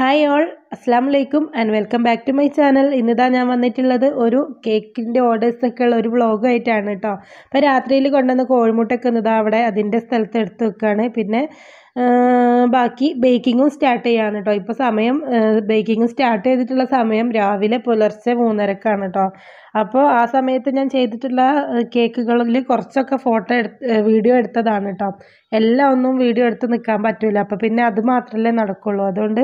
hi all അസ്സാം വലൈക്കും and welcome back to my channel ഇന്നിതാ ഞാൻ വന്നിട്ടുള്ളത് ഒരു കേക്കിൻ്റെ ഓർഡേഴ്സൊക്കെ ഉള്ള ഒരു വ്ളോഗായിട്ടാണ് കേട്ടോ അപ്പോൾ രാത്രിയിൽ കൊണ്ടുവന്ന് കോഴിമുട്ടൊക്കെ ഇന്നിതാ അവിടെ അതിൻ്റെ സ്ഥലത്ത് എടുത്ത് വെക്കുകയാണ് പിന്നെ ബാക്കി ബേക്കിങ്ങും സ്റ്റാർട്ട് ചെയ്യാണ് കേട്ടോ ഇപ്പോൾ സമയം ബേക്കിങ്ങും സ്റ്റാർട്ട് ചെയ്തിട്ടുള്ള സമയം രാവിലെ പുലർച്ചെ മൂന്നരക്കാണ് കേട്ടോ അപ്പോൾ ആ സമയത്ത് ഞാൻ ചെയ്തിട്ടുള്ള കേക്കുകളിൽ കുറച്ചൊക്കെ ഫോട്ടോ എടുത്ത് വീഡിയോ എടുത്തതാണ് കേട്ടോ എല്ലാം ഒന്നും വീഡിയോ എടുത്ത് നിൽക്കാൻ പറ്റില്ല അപ്പോൾ പിന്നെ അത് മാത്രമല്ലേ നടക്കുള്ളൂ അതുകൊണ്ട്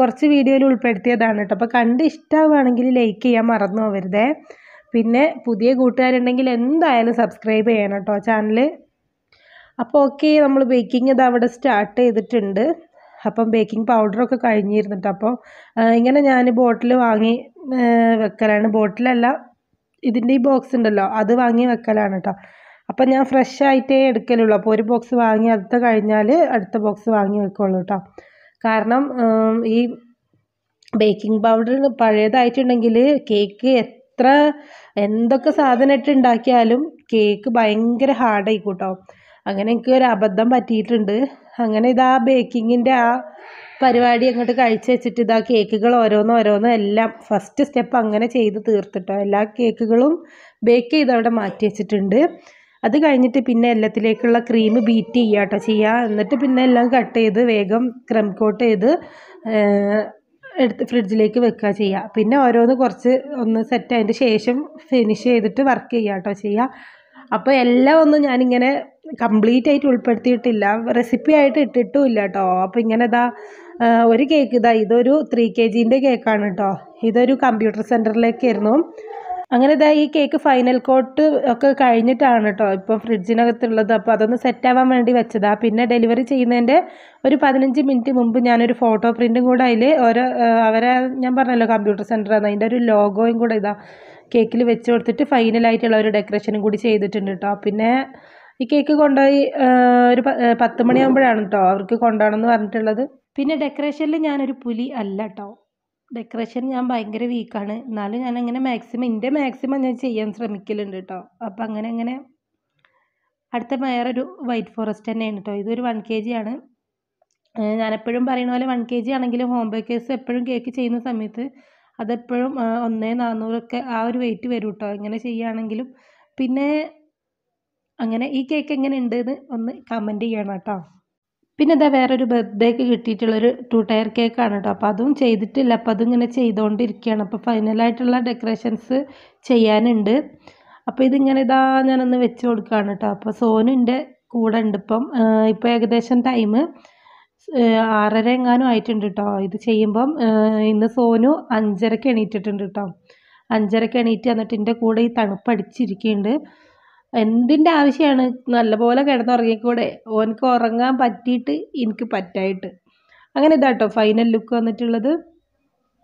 കുറച്ച് വീഡിയോയിൽ ഉൾപ്പെടുത്തിയതാണ് കേട്ടോ അപ്പോൾ കണ്ട് ഇഷ്ടമാവുകയാണെങ്കിൽ ലൈക്ക് ചെയ്യാൻ മറന്നു പോകരുതേ പിന്നെ പുതിയ കൂട്ടുകാരുണ്ടെങ്കിൽ എന്തായാലും സബ്സ്ക്രൈബ് ചെയ്യണം കേട്ടോ ചാനൽ അപ്പോൾ ഓക്കെ നമ്മൾ ബേക്കിംഗ് ഇത് അവിടെ സ്റ്റാർട്ട് ചെയ്തിട്ടുണ്ട് അപ്പം ബേക്കിംഗ് പൗഡറൊക്കെ കഴിഞ്ഞിരുന്നിട്ട് അപ്പോൾ ഇങ്ങനെ ഞാൻ ബോട്ടിൽ വാങ്ങി വെക്കലാണ് ബോട്ടിലല്ല ഇതിൻ്റെ ഈ ബോക്സ് ഉണ്ടല്ലോ അത് വാങ്ങി വെക്കലാണ് കേട്ടോ അപ്പം ഞാൻ ഫ്രഷ് ആയിട്ടേ എടുക്കലുള്ളൂ അപ്പോൾ ഒരു ബോക്സ് വാങ്ങി അടുത്ത കഴിഞ്ഞാൽ അടുത്ത ബോക്സ് വാങ്ങി വെക്കുള്ളൂ കേട്ടോ കാരണം ഈ ബേക്കിംഗ് പൗഡർ പഴയതായിട്ടുണ്ടെങ്കിൽ കേക്ക് എത്ര എന്തൊക്കെ സാധനം ഇട്ട് ഉണ്ടാക്കിയാലും കേക്ക് ഭയങ്കര ഹാർഡായിക്കൂട്ടോ അങ്ങനെ എനിക്ക് ഒരു അബദ്ധം പറ്റിയിട്ടുണ്ട് അങ്ങനെ ഇതാ ബേക്കിങ്ങിൻ്റെ ആ പരിപാടി അങ്ങോട്ട് കഴിച്ച് വെച്ചിട്ട് ഇതാ കേക്കുകൾ ഓരോന്ന് ഓരോന്ന് എല്ലാം ഫസ്റ്റ് സ്റ്റെപ്പ് അങ്ങനെ ചെയ്ത് തീർത്തിട്ടോ എല്ലാ കേക്കുകളും ബേക്ക് ചെയ്ത് അവിടെ മാറ്റി വെച്ചിട്ടുണ്ട് അത് കഴിഞ്ഞിട്ട് പിന്നെ എല്ലാത്തിലേക്കുള്ള ക്രീം ബീറ്റ് ചെയ്യുക കേട്ടോ ചെയ്യുക എന്നിട്ട് പിന്നെ എല്ലാം കട്ട് ചെയ്ത് വേഗം ക്രം കോട്ട് ചെയ്ത് എടുത്ത് ഫ്രിഡ്ജിലേക്ക് വെക്കുക ചെയ്യുക പിന്നെ ഓരോന്ന് കുറച്ച് ഒന്ന് സെറ്റ് അതിൻ്റെ ശേഷം ഫിനിഷ് ചെയ്തിട്ട് വർക്ക് ചെയ്യുക കേട്ടോ ചെയ്യുക അപ്പോൾ എല്ലാം ഒന്നും ഞാനിങ്ങനെ കംപ്ലീറ്റ് ആയിട്ട് ഉൾപ്പെടുത്തിയിട്ടില്ല റെസിപ്പി ആയിട്ട് ഇട്ടിട്ടും ഇല്ല കേട്ടോ അപ്പോൾ ഇങ്ങനെ ഇതാ ഒരു കേക്ക് ഇതാ ഇതൊരു ത്രീ കെ ജിൻ്റെ കേക്കാണ് കേട്ടോ ഇതൊരു കമ്പ്യൂട്ടർ സെൻറ്ററിലേക്കായിരുന്നു അങ്ങനെ ഇതാ ഈ കേക്ക് ഫൈനൽ കോട്ട് ഒക്കെ കഴിഞ്ഞിട്ടാണ് കേട്ടോ ഇപ്പോൾ ഫ്രിഡ്ജിനകത്തുള്ളത് അപ്പോൾ അതൊന്ന് സെറ്റാവാൻ വേണ്ടി വെച്ചതാണ് പിന്നെ ഡെലിവറി ചെയ്യുന്നതിൻ്റെ ഒരു പതിനഞ്ച് മിനിറ്റ് മുമ്പ് ഞാനൊരു ഫോട്ടോ പ്രിൻറ്റും കൂടെ അതിൽ ഓരോ അവരെ ഞാൻ പറഞ്ഞല്ലോ കമ്പ്യൂട്ടർ സെൻ്ററാണ് അതിൻ്റെ ഒരു ലോഗോയും കൂടെ ഇതാ കേക്കിൽ വെച്ച് കൊടുത്തിട്ട് ഫൈനലായിട്ടുള്ള ഒരു ഡെക്കറേഷനും കൂടി ചെയ്തിട്ടുണ്ട് കേട്ടോ പിന്നെ ഈ കേക്ക് കൊണ്ടുപോയി ഒരു പത്ത് മണിയാകുമ്പോഴാണ് കേട്ടോ അവർക്ക് കൊണ്ടുപോകണമെന്ന് പറഞ്ഞിട്ടുള്ളത് പിന്നെ ഡെക്കറേഷനിൽ ഞാനൊരു പുലി അല്ല കേട്ടോ ഡെക്കറേഷൻ ഞാൻ ഭയങ്കര വീക്കാണ് എന്നാലും ഞാൻ അങ്ങനെ മാക്സിമം എൻ്റെ മാക്സിമം ഞാൻ ചെയ്യാൻ ശ്രമിക്കലുണ്ട് കേട്ടോ അപ്പം അങ്ങനെ അങ്ങനെ അടുത്ത വേറൊരു വൈറ്റ് ഫോറസ്റ്റ് തന്നെയാണ് കേട്ടോ ഇതൊരു വൺ കെ ജി ആണ് ഞാനെപ്പോഴും പറയുന്ന പോലെ വൺ കെ ജി ആണെങ്കിലും ഹോം ബേക്കേഴ്സ് എപ്പോഴും കേക്ക് ചെയ്യുന്ന സമയത്ത് അതെപ്പോഴും ഒന്നേ നാനൂറൊക്കെ ആ ഒരു വെയിറ്റ് വരും കേട്ടോ എങ്ങനെ ചെയ്യുകയാണെങ്കിലും പിന്നെ അങ്ങനെ ഈ കേക്ക് എങ്ങനെ ഉണ്ട് എന്ന് ഒന്ന് കമൻറ്റ് ചെയ്യണം കേട്ടോ പിന്നെ ഇതാ വേറൊരു ബർത്ത്ഡേക്ക് കിട്ടിയിട്ടുള്ളൊരു ടു ടയർ കേക്കാണ് കേട്ടോ അപ്പോൾ അതും ചെയ്തിട്ടില്ല അപ്പോൾ അതിങ്ങനെ ചെയ്തുകൊണ്ടിരിക്കുകയാണ് അപ്പോൾ ഫൈനലായിട്ടുള്ള ഡെക്കറേഷൻസ് ചെയ്യാനുണ്ട് അപ്പോൾ ഇതിങ്ങനെ ഇതാ ഞാനൊന്ന് വെച്ച് കൊടുക്കുകയാണ് കേട്ടോ അപ്പോൾ സോനുൻ്റെ കൂടെ ഉണ്ട് ഇപ്പം ഇപ്പോൾ ഏകദേശം ടൈം ആറര എങ്ങാനും ആയിട്ടുണ്ട് കേട്ടോ ഇത് ചെയ്യുമ്പം ഇന്ന് സോനു അഞ്ചരക്ക് എണീറ്റിട്ടുണ്ട് കേട്ടോ അഞ്ചരക്ക് എണീറ്റ് എന്നിട്ട് എൻ്റെ കൂടെ ഈ തണുപ്പടിച്ചിരിക്കുന്നുണ്ട് എന്തിൻ്റെ ആവശ്യമാണ് നല്ലപോലെ കിടന്നുറങ്ങിക്കൂടെ ഓനക്ക് ഉറങ്ങാൻ പറ്റിയിട്ട് എനിക്ക് പറ്റായിട്ട് അങ്ങനെ ഇതാട്ടോ ഫൈനൽ ലുക്ക് വന്നിട്ടുള്ളത്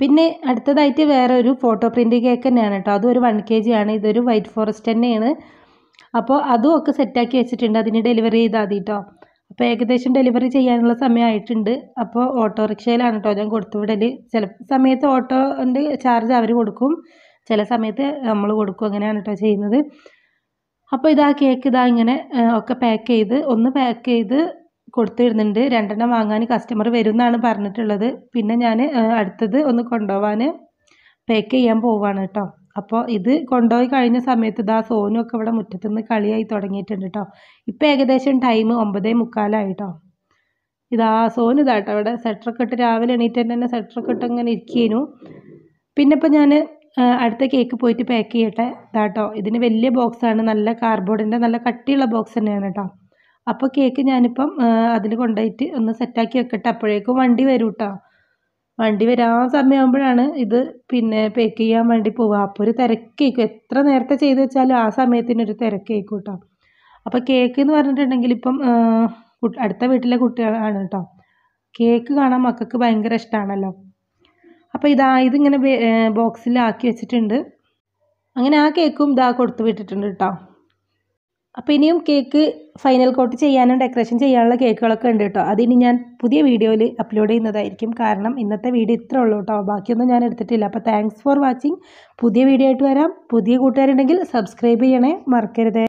പിന്നെ അടുത്തതായിട്ട് വേറെ ഒരു ഫോട്ടോ പ്രിൻ്റ് കേക്ക് തന്നെയാണ് കേട്ടോ അതും ഒരു വൺ കെ ജി ആണ് ഇതൊരു വൈറ്റ് ഫോറസ്റ്റ് തന്നെയാണ് അപ്പോൾ അതും ഒക്കെ സെറ്റാക്കി വെച്ചിട്ടുണ്ട് അതിന് ഡെലിവറി ചെയ്താൽ മതി കേട്ടോ അപ്പോൾ ഏകദേശം ഡെലിവറി ചെയ്യാനുള്ള സമയമായിട്ടുണ്ട് അപ്പോൾ ഓട്ടോറിക്ഷയിലാണ് കേട്ടോ ഞാൻ കൊടുത്തുവിടൽ ചില സമയത്ത് ഓട്ടോൻ്റെ ചാർജ് അവർ കൊടുക്കും ചില സമയത്ത് നമ്മൾ കൊടുക്കും അങ്ങനെയാണ് കേട്ടോ ചെയ്യുന്നത് അപ്പോൾ ഇതാ കേക്ക് ഇതാ ഇങ്ങനെ ഒക്കെ പാക്ക് ചെയ്ത് ഒന്ന് പാക്ക് ചെയ്ത് കൊടുത്തിരുന്നുണ്ട് രണ്ടെണ്ണം വാങ്ങാൻ കസ്റ്റമർ വരും എന്നാണ് പറഞ്ഞിട്ടുള്ളത് പിന്നെ ഞാൻ അടുത്തത് ഒന്ന് കൊണ്ടുപോവാൻ പാക്ക് ചെയ്യാൻ പോവാണ് കേട്ടോ അപ്പോൾ ഇത് കൊണ്ടുപോയി കഴിഞ്ഞ സമയത്ത് ഇതാ സോനുമൊക്കെ ഇവിടെ മുറ്റത്തു നിന്ന് കളിയായി തുടങ്ങിയിട്ടുണ്ട് കേട്ടോ ഇപ്പം ഏകദേശം ടൈം ഒമ്പതേ മുക്കാലായിട്ടോ ഇതാ സോനു ഇതാട്ടോ അവിടെ സെറ്ററൊക്കെ ഇട്ട് രാവിലെ എണീറ്റ് തന്നെ സെറ്ററൊക്കെ ഇട്ട് ഇരിക്കുന്നു പിന്നെ ഇപ്പം ഞാൻ അടുത്ത കേക്ക് പോയിട്ട് പാക്ക് ചെയ്യട്ടെ ഇതാട്ടോ ഇതിന് വലിയ ബോക്സാണ് നല്ല കാർഡ്ബോർഡിൻ്റെ നല്ല കട്ടിയുള്ള ബോക്സ് തന്നെയാണ് കേട്ടോ അപ്പോൾ കേക്ക് ഞാനിപ്പം അതിൽ കൊണ്ടുപോയിട്ട് ഒന്ന് സെറ്റാക്കി വെക്കട്ടെ അപ്പോഴേക്കും വണ്ടി വരും കേട്ടോ വണ്ടി വരാൻ സമയമാകുമ്പോഴാണ് ഇത് പിന്നെ പാക്ക് ചെയ്യാൻ വേണ്ടി പോവുക അപ്പോൾ ഒരു തിരക്കേക്കും എത്ര നേരത്തെ ചെയ്ത് വെച്ചാലും ആ സമയത്തിന് ഒരു തിരക്കേക്കും കേട്ടോ അപ്പോൾ കേക്ക് എന്ന് പറഞ്ഞിട്ടുണ്ടെങ്കിൽ ഇപ്പം അടുത്ത വീട്ടിലെ കുട്ടികളാണ് കേട്ടോ കേക്ക് കാണാൻ മക്കൾക്ക് ഭയങ്കര ഇഷ്ടമാണല്ലോ അപ്പോൾ ഇതാ ഇതിങ്ങനെ ബോക്സിലാക്കി വെച്ചിട്ടുണ്ട് അങ്ങനെ ആ കേക്കും ഇതാ കൊടുത്തു വിട്ടിട്ടുണ്ട് കേട്ടോ അപ്പോൾ ഇനിയും കേക്ക് ഫൈനൽ കോട്ട് ചെയ്യാനും ഡെക്കറേഷൻ ചെയ്യാനുള്ള കേക്കുകളൊക്കെ ഉണ്ട് കേട്ടോ അതിനി ഞാൻ പുതിയ വീഡിയോയിൽ അപ്ലോഡ് ചെയ്യുന്നതായിരിക്കും കാരണം ഇന്നത്തെ വീഡിയോ ഇത്ര ഉള്ളൂ കേട്ടോ ബാക്കിയൊന്നും ഞാൻ എടുത്തിട്ടില്ല അപ്പോൾ താങ്ക്സ് ഫോർ വാച്ചിങ് പുതിയ വീഡിയോ ആയിട്ട് വരാം പുതിയ കൂട്ടുകാരുണ്ടെങ്കിൽ സബ്സ്ക്രൈബ് ചെയ്യണേ മറക്കരുത്